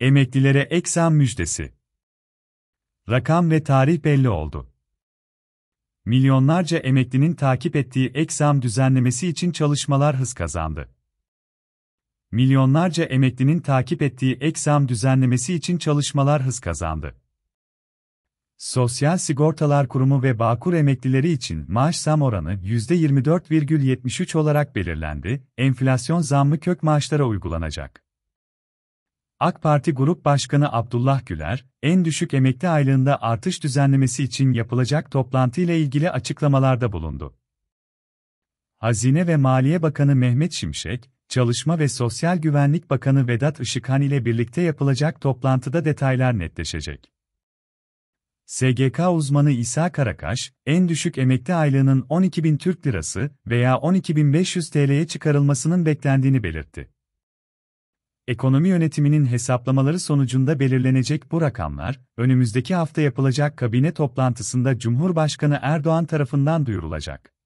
Emeklilere ek müjdesi. Rakam ve tarih belli oldu. Milyonlarca emeklinin takip ettiği ek düzenlemesi için çalışmalar hız kazandı. Milyonlarca emeklinin takip ettiği ek düzenlemesi için çalışmalar hız kazandı. Sosyal Sigortalar Kurumu ve Bağkur emeklileri için maaş zam oranı %24,73 olarak belirlendi, enflasyon zammı kök maaşlara uygulanacak. AK Parti Grup Başkanı Abdullah Güler, en düşük emekli aylığında artış düzenlemesi için yapılacak toplantı ile ilgili açıklamalarda bulundu. Hazine ve Maliye Bakanı Mehmet Şimşek, Çalışma ve Sosyal Güvenlik Bakanı Vedat Işıkhan ile birlikte yapılacak toplantıda detaylar netleşecek. SGK uzmanı İsa Karakaş, en düşük emekli aylığının 12.000 Türk Lirası veya 12.500 TL'ye çıkarılmasının beklendiğini belirtti. Ekonomi yönetiminin hesaplamaları sonucunda belirlenecek bu rakamlar, önümüzdeki hafta yapılacak kabine toplantısında Cumhurbaşkanı Erdoğan tarafından duyurulacak.